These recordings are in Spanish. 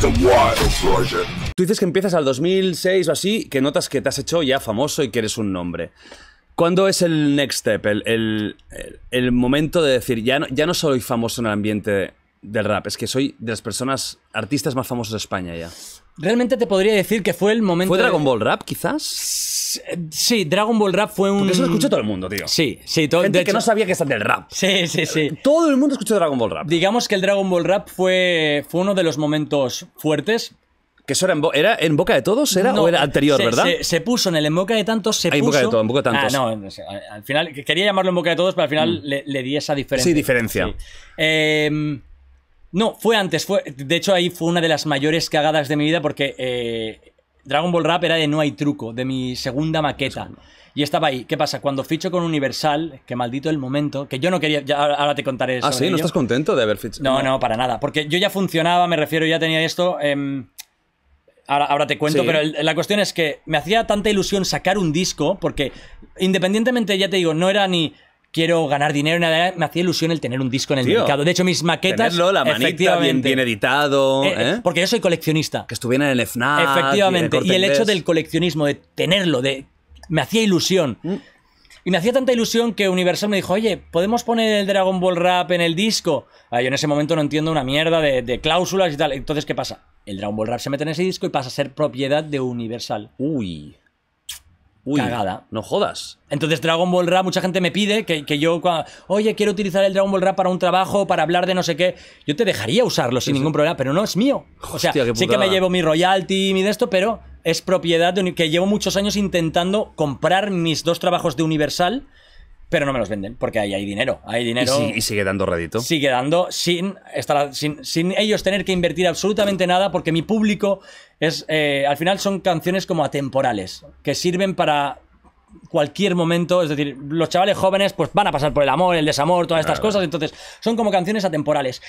Tú dices que empiezas al 2006 o así, que notas que te has hecho ya famoso y que eres un nombre. ¿Cuándo es el next step? El, momento de decir, ya no, ya no soy famoso en el ambiente del rap, es que soy de las personas, artistas más famosos de España ya. Realmente te podría decir que fue el momento. ¿Fue Dragon Ball Rap, quizás? Sí, Dragon Ball Rap fue un. eso lo escuchó todo el mundo, tío. Sí, sí, todo. Gente mundo. que no sabía que es del rap. Sí, sí, sí. Eh, todo el mundo escuchó Dragon Ball Rap. Digamos que el Dragon Ball Rap fue, fue uno de los momentos fuertes. Que eso era en, boca de todos, era o era anterior, ¿verdad? Se, se, puso en el en boca de tantos, se puso. Ah, en boca de en boca tantos. Ah, no, al final quería llamarlo en boca de todos, pero al final mm. le, di esa diferencia. Sí, diferencia. Em, no, fue antes. Fue, de hecho, ahí fue una de las mayores cagadas de mi vida porque eh, Dragon Ball Rap era de No hay truco, de mi segunda maqueta. Y estaba ahí. ¿Qué pasa? Cuando ficho con Universal, que maldito el momento, que yo no quería, ahora te contaré ah, eso. Ah, sí, ¿no estás contento de haber fichado? No, no, para nada. Porque yo ya funcionaba, me refiero, ya tenía esto. Em, ahora, te cuento, pero la cuestión es que me hacía tanta ilusión sacar un disco, porque independientemente, ya te digo, no era ni quiero ganar dinero. Nada, me hacía ilusión el tener un disco en el mercado. De hecho, mis maquetas. Tenerlo, la manita bien, editado. Eh, ¿eh? Eh, porque yo soy coleccionista. Que estuviera en el FNAF... Efectivamente. Y el, hecho del coleccionismo, de tenerlo, de me hacía ilusión. Mm. Y me hacía tanta ilusión que Universal me dijo, oye, ¿podemos poner el Dragon Ball Rap en el disco? Ah, yo en ese momento no entiendo una mierda de, cláusulas y tal. Entonces, ¿qué pasa? El Dragon Ball Rap se mete en ese disco y pasa a ser propiedad de Universal. Uy cagada. No jodas. Entonces, Dragon Ball Rap, mucha gente me pide que, que yo, oye, quiero utilizar el Dragon Ball Rap para un trabajo, para hablar de no sé qué. Yo te dejaría usarlo sin ningún problema, pero no es mío. O sea, sí que me llevo mi royalty y mi de esto, pero es propiedad que llevo muchos años intentando comprar mis dos trabajos de Universal pero no me los venden porque ahí hay dinero. Hay dinero. Y, sigue dando rédito. Sigue dando sin, estar, sin, ellos tener que invertir absolutamente nada porque mi público es. Eh, al final son canciones como atemporales que sirven para cualquier momento, es decir, los chavales jóvenes pues van a pasar por el amor, el desamor, todas estas cosas, entonces son como canciones atemporales.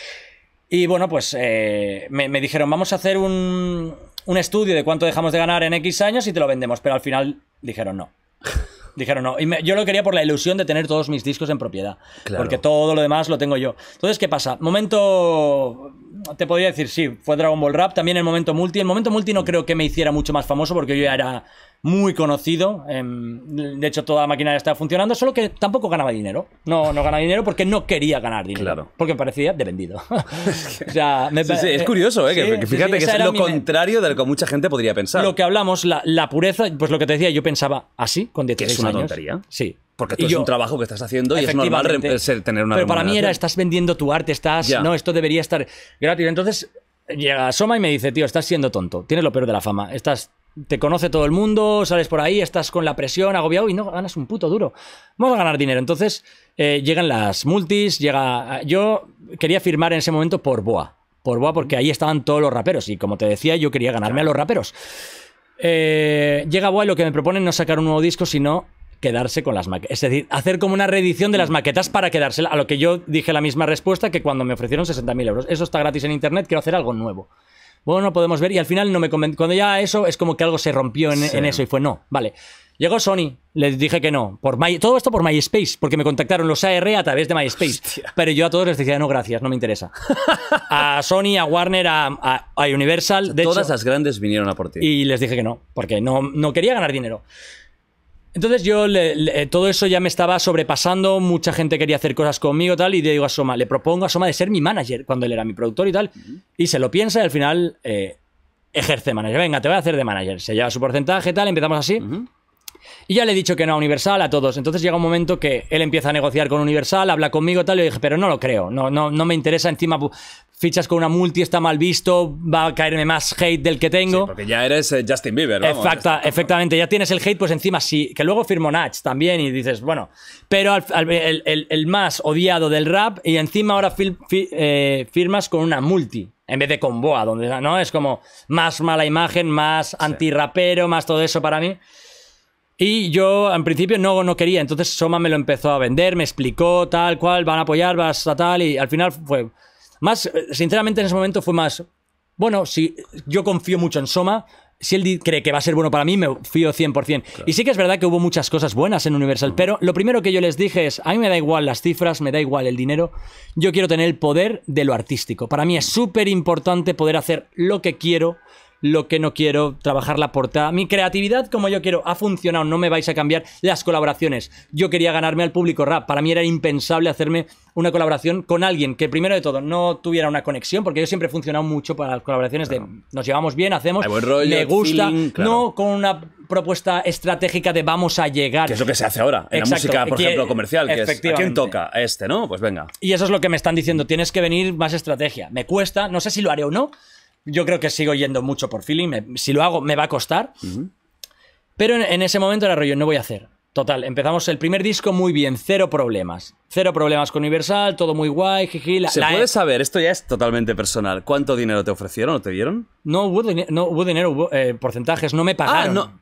Y bueno, pues eh, me, dijeron, vamos a hacer un, un estudio de cuánto dejamos de ganar en X años y te lo vendemos, pero al final dijeron no dijeron no. yo lo quería por la ilusión de tener todos mis discos en propiedad. Porque todo lo demás lo tengo yo. Entonces, ¿qué pasa? Momento. Te podría decir, sí, fue Dragon Ball Rap. También el momento multi. El momento multi no creo que me hiciera mucho más famoso porque yo ya era muy conocido. Em, de hecho, toda la maquinaria estaba funcionando, solo que tampoco ganaba dinero. No, no ganaba dinero porque no quería ganar dinero. Porque me parecía de vendido. es curioso, ¿eh? fíjate que es lo contrario de lo que mucha gente podría pensar. Lo que hablamos, la, pureza, pues lo que te decía, yo pensaba así, con 16 es una tontería. Sí. Porque tú un trabajo que estás haciendo y es normal eh, tener una Pero para mí era, estás vendiendo tu arte, estás... No, esto debería estar gratis. Entonces llega Soma y me dice, tío, estás siendo tonto. Tienes lo peor de la fama. Estás te conoce todo el mundo, sales por ahí, estás con la presión, agobiado y no ganas un puto duro. Vamos a ganar dinero. Entonces eh, llegan las multis, llega... Eh, yo quería firmar en ese momento por Boa. Por Boa porque ahí estaban todos los raperos y como te decía yo quería ganarme a los raperos. Eh, llega Boa y lo que me proponen no sacar un nuevo disco, sino quedarse con las maquetas. Es decir, hacer como una reedición de las maquetas para quedarse. A lo que yo dije la misma respuesta que cuando me ofrecieron 60.000 euros. Eso está gratis en internet, quiero hacer algo nuevo bueno, no podemos ver. Y al final no me Cuando ya eso es como que algo se rompió en, eso y fue no. Vale. Llegó Sony, les dije que no. Por todo esto por MySpace, porque me contactaron los AR a través de MySpace. Pero yo a todos les decía, no, gracias, no me interesa. A Sony, a Warner, a, Universal. todas las grandes vinieron a por ti. Y les dije que no, porque no, no quería ganar dinero. Entonces yo, eh, todo eso ya me estaba sobrepasando, mucha gente quería hacer cosas conmigo tal, y le digo a Soma, le propongo a Soma de ser mi manager cuando él era mi productor y tal, y se lo piensa y al final eh, ejerce manager, venga, te voy a hacer de manager, se lleva su porcentaje y tal, empezamos así, y ya le he dicho que no a Universal, a todos. Entonces llega un momento que él empieza a negociar con Universal, habla conmigo tal, y yo dije, pero no lo creo, no, no, no me interesa encima fichas con una multi, está mal visto, va a caerme más hate del que tengo. porque ya eres eh, Justin Bieber, vamos, Exacta, Efectivamente, ya tienes el hate, pues encima sí, que luego firmó Natch también y dices, bueno, pero el, más odiado del rap y encima ahora eh, firmas con una multi. En vez de con Boa, donde no es como más mala imagen, más anti rapero más todo eso para mí. Y yo en principio no, no quería, entonces Soma me lo empezó a vender, me explicó tal cual, van a apoyar, vas a tal, y al final fue más, sinceramente en ese momento fue más, bueno, si yo confío mucho en Soma, si él cree que va a ser bueno para mí, me fío 100%. Y sí que es verdad que hubo muchas cosas buenas en Universal, pero lo primero que yo les dije es, a mí me da igual las cifras, me da igual el dinero, yo quiero tener el poder de lo artístico. Para mí es súper importante poder hacer lo que quiero lo que no quiero, trabajar la portada. Mi creatividad, como yo quiero, ha funcionado, no me vais a cambiar las colaboraciones. Yo quería ganarme al público rap, para mí era impensable hacerme una colaboración con alguien que primero de todo no tuviera una conexión, porque yo siempre he funcionado mucho para las colaboraciones de nos llevamos bien, hacemos, le me gusta, no con una propuesta estratégica de vamos a llegar. Que es lo que se hace ahora, en la música, por ejemplo, comercial, que es ¿a quién toca? Este, ¿no? Pues venga. Y eso es lo que me están diciendo, tienes que venir más estrategia. Me cuesta, no sé si lo haré o no, yo creo que sigo yendo mucho por feeling. si lo hago, me va a costar. Pero en, ese momento era rollo, no voy a hacer. Total, empezamos el primer disco muy bien, cero problemas. Cero problemas con Universal, todo muy guay, jiji. ¿Se puede e- saber? Esto ya es totalmente personal. ¿Cuánto dinero te ofrecieron o te dieron? No hubo, no hubo dinero, hubo eh, porcentajes, no me ah, pagaron. no.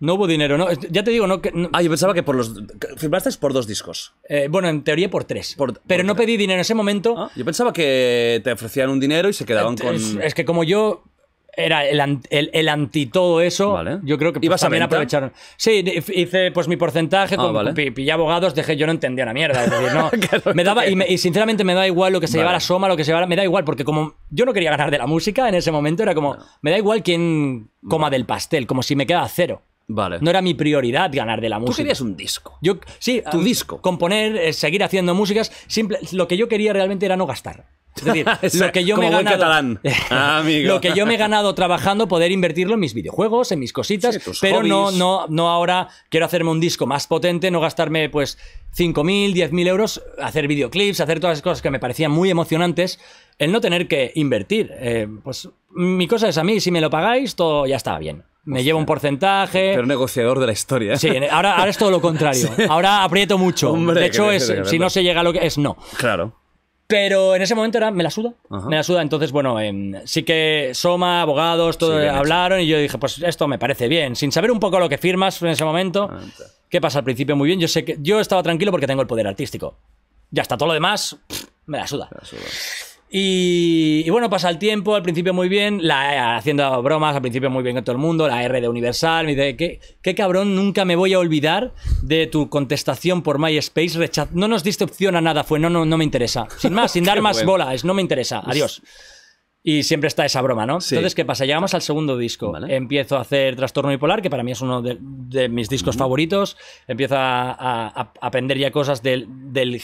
No hubo dinero, no. Ya te digo, no. Ah, yo pensaba que por los. Firmaste por dos discos. Eh, bueno, en teoría por tres. pero no pedí dinero en ese momento. Ah, yo pensaba que te ofrecían un dinero y se quedaban eh, con. Es, que como yo era el, el, anti todo eso, vale. yo creo que pues, también aprovechar Sí, hice pues mi porcentaje, ah, con, pillé abogados, dejé, yo no entendía una mierda. no. me daba, y, sinceramente me da igual lo que se vale. la Soma, lo que se llevara. Me da igual, porque como yo no quería ganar de la música en ese momento, era como, me da igual quién coma del pastel, como si me queda cero. No era mi prioridad ganar de la música. Tú querías un disco. Yo, sí, tu disco. Componer, eh, seguir haciendo músicas. Simple, lo que yo quería realmente era no gastar. Es decir, lo que yo me he ganado. Ah, lo que yo me he ganado trabajando, poder invertirlo en mis videojuegos, en mis cositas. pero no, no, no ahora quiero hacerme un disco más potente, no gastarme pues 5.000, 10.000 euros, hacer videoclips, hacer todas esas cosas que me parecían muy emocionantes. El no tener que invertir. Eh, pues mi cosa es a mí, si me lo pagáis, todo ya estaba bien me lleva un porcentaje. Pero negociador de la historia. ¿eh? Sí, ahora, ahora es todo lo contrario. Ahora aprieto mucho. de hecho, es, si no se llega a lo que es, no. Claro. Pero en ese momento era, me la suda, me la suda. Entonces, bueno, em, sí que Soma, abogados, todos hablaron y yo dije, pues esto me parece bien. Sin saber un poco lo que firmas en ese momento, ah, ¿qué pasa al principio? Muy bien, yo sé que yo estaba tranquilo porque tengo el poder artístico. Ya está, todo lo demás, me la suda. Me la suda. Y, bueno, pasa el tiempo, al principio muy bien, haciendo bromas, al principio muy bien con todo el mundo, la R de Universal, me dice, ¿qué, qué cabrón, nunca me voy a olvidar de tu contestación por MySpace, no nos diste opción a nada, fue no, no, no me interesa. Sin más, sin dar más bolas no me interesa, adiós. Pues y siempre está esa broma, ¿no? Entonces, ¿qué pasa? Llegamos al segundo disco. Empiezo a hacer Trastorno Bipolar, que para mí es uno de, mis discos favoritos. Empiezo a, aprender ya cosas del,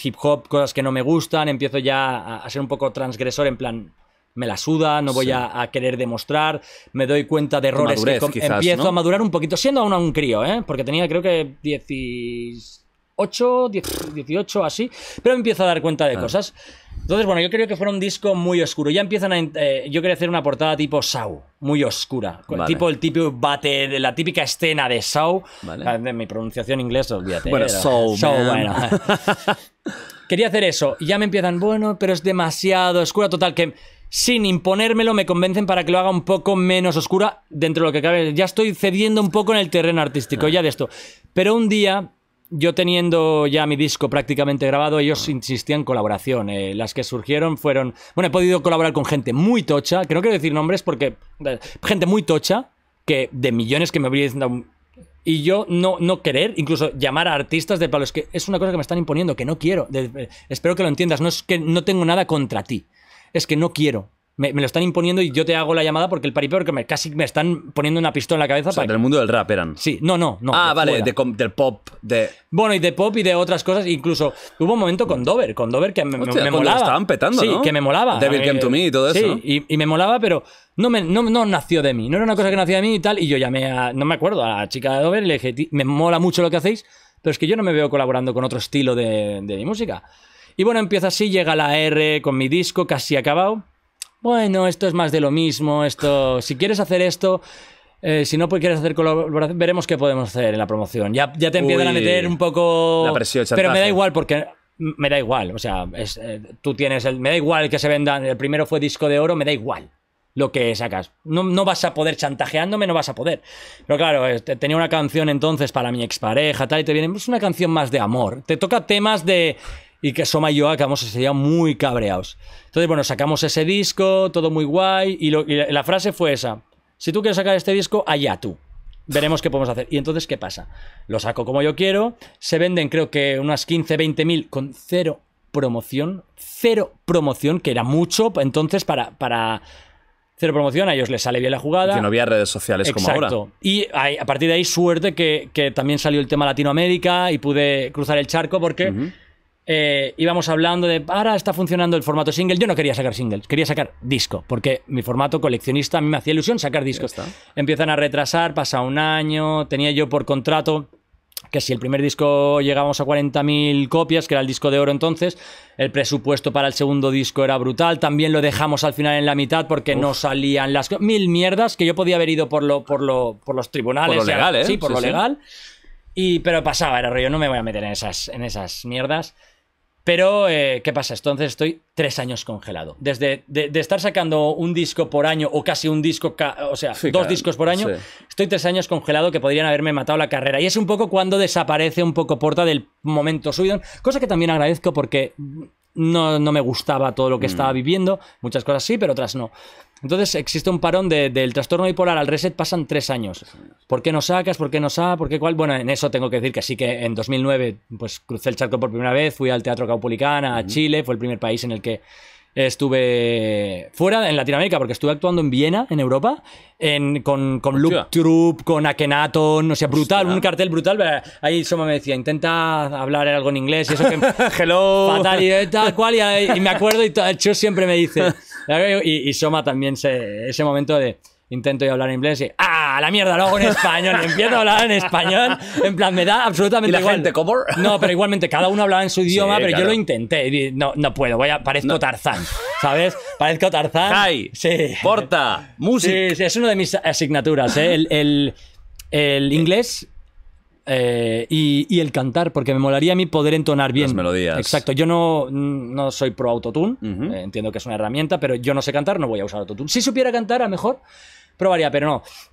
hip hop, cosas que no me gustan. Empiezo ya a, ser un poco transgresor, en plan, me la suda, no voy a, querer demostrar, me doy cuenta de errores empiezo a madurar un poquito, siendo aún un crío, ¿eh? porque tenía creo que 18, 18 así, pero me empiezo a dar cuenta de cosas. Entonces, bueno, yo creo que fuera un disco muy oscuro. Ya empiezan a. Eh, yo quería hacer una portada tipo Sau, muy oscura. Tipo el tipo bate, la típica escena de Sau. Vale. Ah, mi pronunciación inglés olvídate. Bueno, quería hacer eso. Y ya me empiezan, bueno, pero es demasiado oscura. Total, que sin imponérmelo me convencen para que lo haga un poco menos oscura dentro de lo que cabe. Ya estoy cediendo un poco en el terreno artístico, ah. ya de esto. Pero un día yo teniendo ya mi disco prácticamente grabado, ellos insistían en colaboración. Eh, las que surgieron fueron. Bueno, he podido colaborar con gente muy tocha, que no quiero decir nombres porque. Eh, gente muy tocha, que de millones que me habrían dado. Y yo no, no querer, incluso llamar a artistas de palos, que es una cosa que me están imponiendo, que no quiero. Eh, espero que lo entiendas. No es que no tengo nada contra ti. Es que no quiero me, lo están imponiendo y yo te hago la llamada porque el paripeo porque me, casi me están poniendo una pistola en la cabeza. para del mundo del rap eran. Sí, no, no, no. Ah, vale, del pop. De... Bueno, y de pop y de otras cosas. Incluso hubo un momento con Dover, con Dover que me, molaba. estaban petando, Sí, que me molaba. Devil Came to Me y todo eso. Sí, y, me molaba, pero no, me, no, no, nació de mí. No era una cosa que nacía de mí y tal. Y yo llamé a, no me acuerdo, a la chica de Dover y le dije, me mola mucho lo que hacéis, pero es que yo no me veo colaborando con otro estilo de, música. Y bueno, empieza así, llega la R con mi disco casi acabado bueno, esto es más de lo mismo, esto, si quieres hacer esto, eh, si no pues, quieres hacer colaboración, veremos qué podemos hacer en la promoción. Ya, ya te empiezan a meter un poco... La presión, Pero me da igual porque... Me da igual, o sea, eh, tú tienes el... Me da igual que se vendan, el primero fue disco de oro, me da igual lo que sacas. No, no, vas a poder, chantajeándome no vas a poder. Pero claro, tenía una canción entonces para mi expareja, tal, y te viene, es una canción más de amor. Te toca temas de y que Soma y yo acabamos ese muy cabreados. Entonces, bueno, sacamos ese disco, todo muy guay, y, la, frase fue esa. Si tú quieres sacar este disco, allá tú. Veremos qué podemos hacer. Y entonces, ¿qué pasa? Lo saco como yo quiero, se venden creo que unas 15, 20 mil con cero promoción, cero promoción, que era mucho, entonces para... para cero promoción, a ellos les sale bien la jugada. Que no había redes sociales como ahora. Y a, partir de ahí, suerte que, también salió el tema Latinoamérica y pude cruzar el charco porque... Eh, íbamos hablando de, ahora está funcionando el formato single. Yo no quería sacar single quería sacar disco, porque mi formato coleccionista a mí me hacía ilusión sacar discos. Empiezan a retrasar, pasa un año, tenía yo por contrato que si el primer disco llegábamos a 40.000 copias, que era el disco de oro entonces, el presupuesto para el segundo disco era brutal, también lo dejamos al final en la mitad porque no salían las mil mierdas que yo podía haber ido por lo por lo por los tribunales, por lo legal, ¿eh? sí, por lo legal. Y pero pasaba, era rollo, no me voy a meter en esas en esas mierdas. Pero, eh, ¿qué pasa? Entonces estoy tres años congelado. Desde de, estar sacando un disco por año o casi un disco, o sea, dos discos por año, estoy tres años congelado que podrían haberme matado la carrera. Y es un poco cuando desaparece un poco Porta del momento suyo, cosa que también agradezco porque no, me gustaba todo lo que estaba mm. viviendo, muchas cosas sí, pero otras no. Entonces existe un parón del trastorno bipolar al reset, pasan tres años. ¿Por qué no sacas? ¿Por qué no sacas? ¿Por qué cuál? Bueno, en eso tengo que decir que sí que en 2009 pues crucé el charco por primera vez, fui al Teatro caupolicán a Chile, fue el primer país en el que Estuve fuera en Latinoamérica porque estuve actuando en Viena, en Europa, en, con, con Luke Troop, con Akenaton, o sea, brutal, un cartel brutal. Ahí Soma me decía, intenta hablar algo en inglés eso que... Hello. y eh, tal cual. Eh, y, me acuerdo y yo siempre me dice... Y, Soma también, ese momento de intento yo hablar inglés y ¡ah! la mierda, lo hago en español. empiezo a hablar en español. En plan, me da absolutamente ¿Y la igual. Gente, ¿cómo? No, pero igualmente, cada uno hablaba en su idioma, pero yo lo intenté. no, no puedo, voy a, parezco Tarzán. ¿Sabes? Parezco Tarzán. Ay, Sí. Porta, música. Sí, es una de mis asignaturas, ¿eh? el, el el inglés eh, y, el cantar, porque me molaría a mí poder entonar bien. Las melodías. Exacto. Yo no, no soy pro autotune, eh, entiendo que es una herramienta, pero yo no sé cantar, no voy a usar autotune. Si supiera cantar, a lo mejor probaría, pero no.